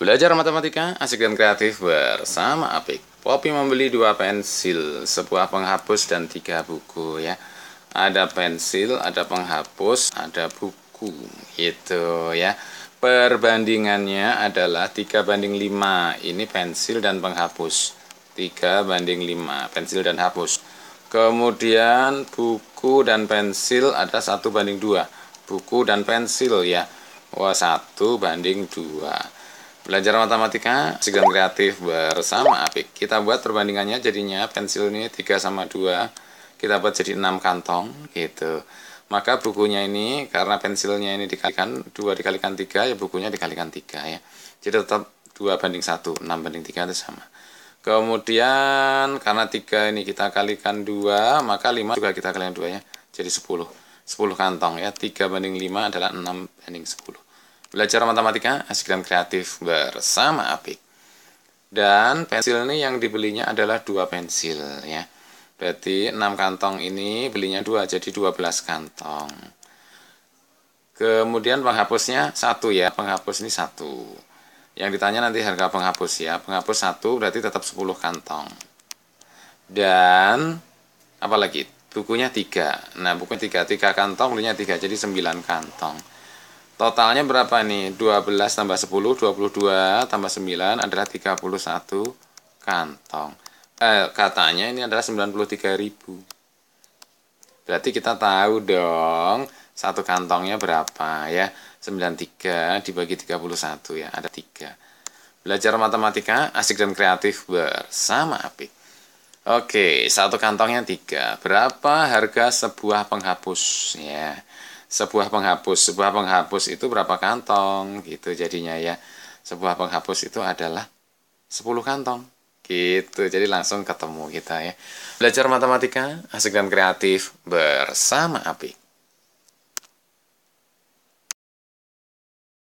Belajar matematika asik dan kreatif bersama Apik. Popi membeli dua pensil, sebuah penghapus dan tiga buku ya. Ada pensil, ada penghapus, ada buku. Itu ya. Perbandingannya adalah 3 banding 5. Ini pensil dan penghapus. 3 banding 5, pensil dan hapus. Kemudian buku dan pensil ada 1 banding 2. Buku dan pensil ya. Wah, 1 banding 2 Belajar matematika segan kreatif bersama Apik. Kita buat perbandingannya jadinya pensil ini 3 sama 2. Kita buat jadi 6 kantong gitu. Maka bukunya ini karena pensilnya ini dikalikan 2 dikalikan 3 ya bukunya dikalikan 3 ya. Jadi tetap 2 banding 1, 6 banding 3 itu sama. Kemudian karena 3 ini kita kalikan 2, maka 5 juga kita kalikan 2 ya. Jadi 10. 10 kantong ya. 3 banding 5 adalah 6 banding 10. Belajar matematika, asik dan kreatif bersama Apik. Dan pensil ini yang dibelinya adalah dua pensil ya. Berarti 6 kantong ini belinya dua, jadi 12 kantong. Kemudian penghapusnya satu ya, penghapus ini satu. Yang ditanya nanti harga penghapus ya, penghapus satu berarti tetap 10 kantong. Dan apalagi bukunya tiga. Nah bukunya tiga, tiga kantong belinya tiga, jadi 9 kantong. Totalnya berapa nih? 12 tambah 10, 22 tambah 9 adalah 31 kantong. Eh, katanya ini adalah 93 ribu. Berarti kita tahu dong satu kantongnya berapa ya. 93 dibagi 31 ya, ada 3. Belajar matematika asik dan kreatif bersama Apik. Oke, satu kantongnya 3. Berapa harga sebuah penghapus ya? sebuah penghapus sebuah penghapus itu berapa kantong gitu jadinya ya sebuah penghapus itu adalah 10 kantong gitu jadi langsung ketemu kita ya belajar matematika asik dan kreatif bersama Apik